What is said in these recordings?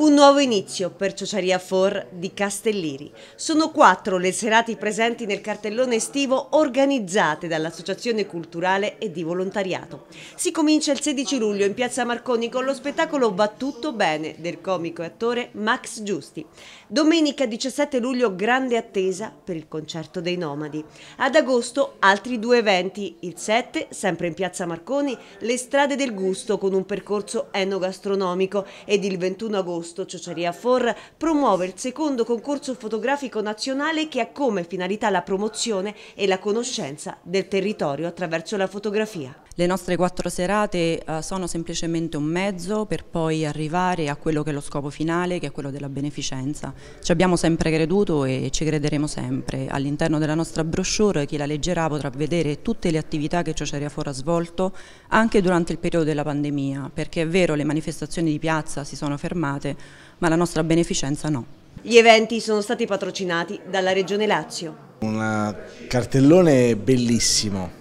Un nuovo inizio per Ciociaria For di Castelliri. Sono quattro le serate presenti nel cartellone estivo organizzate dall'Associazione Culturale e di Volontariato. Si comincia il 16 luglio in Piazza Marconi con lo spettacolo Va tutto bene del comico e attore Max Giusti. Domenica 17 luglio grande attesa per il concerto dei Nomadi. Ad agosto altri due eventi, il 7 sempre in Piazza Marconi, le strade del gusto con un percorso enogastronomico ed il 21 agosto agosto Ciociaria For promuove il secondo concorso fotografico nazionale che ha come finalità la promozione e la conoscenza del territorio attraverso la fotografia. Le nostre quattro serate eh, sono semplicemente un mezzo per poi arrivare a quello che è lo scopo finale, che è quello della beneficenza. Ci abbiamo sempre creduto e ci crederemo sempre. All'interno della nostra brochure chi la leggerà potrà vedere tutte le attività che Ciociaria Fora ha svolto anche durante il periodo della pandemia, perché è vero le manifestazioni di piazza si sono fermate, ma la nostra beneficenza no. Gli eventi sono stati patrocinati dalla Regione Lazio. Un cartellone bellissimo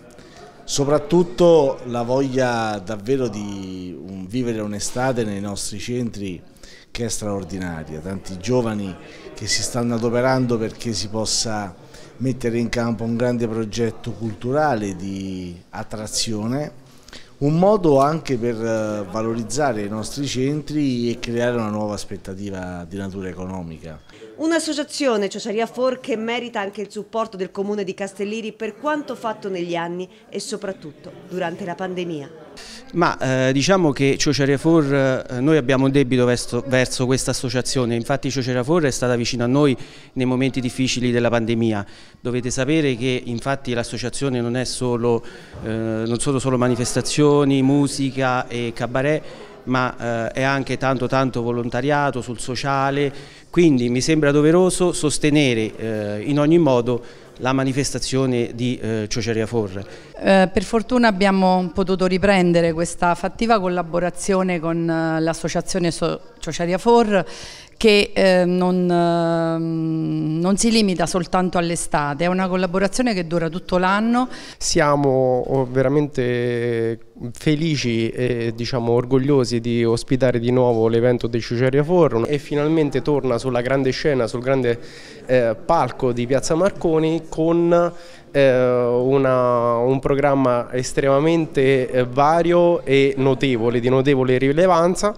soprattutto la voglia davvero di un, um, vivere un'estate nei nostri centri che è straordinaria, tanti giovani che si stanno adoperando perché si possa mettere in campo un grande progetto culturale di attrazione un modo anche per eh, valorizzare i nostri centri e creare una nuova aspettativa di natura economica. Un'associazione, Ciociaria For, che merita anche il supporto del comune di Castelliri per quanto fatto negli anni e soprattutto durante la pandemia. Ma eh, diciamo che Ciocere For, eh, noi abbiamo un debito verso, verso questa associazione, infatti Ciocere For è stata vicino a noi nei momenti difficili della pandemia. Dovete sapere che infatti l'associazione non, è eh, non sono solo manifestazioni, musica e cabaret, ma eh, è anche tanto tanto volontariato sul sociale, quindi mi sembra doveroso sostenere eh, in ogni modo la manifestazione di eh, Cioceria Forre. Eh, per fortuna abbiamo potuto riprendere questa fattiva collaborazione con eh, l'associazione so Cioceria Forre che eh, non, eh, non, si limita soltanto all'estate, è una collaborazione che dura tutto l'anno. Siamo veramente felici e diciamo, orgogliosi di ospitare di nuovo l'evento dei Ciceria Forum e finalmente torna sulla grande scena, sul grande eh, palco di Piazza Marconi con eh, una, un programma estremamente eh, vario e notevole, di notevole rilevanza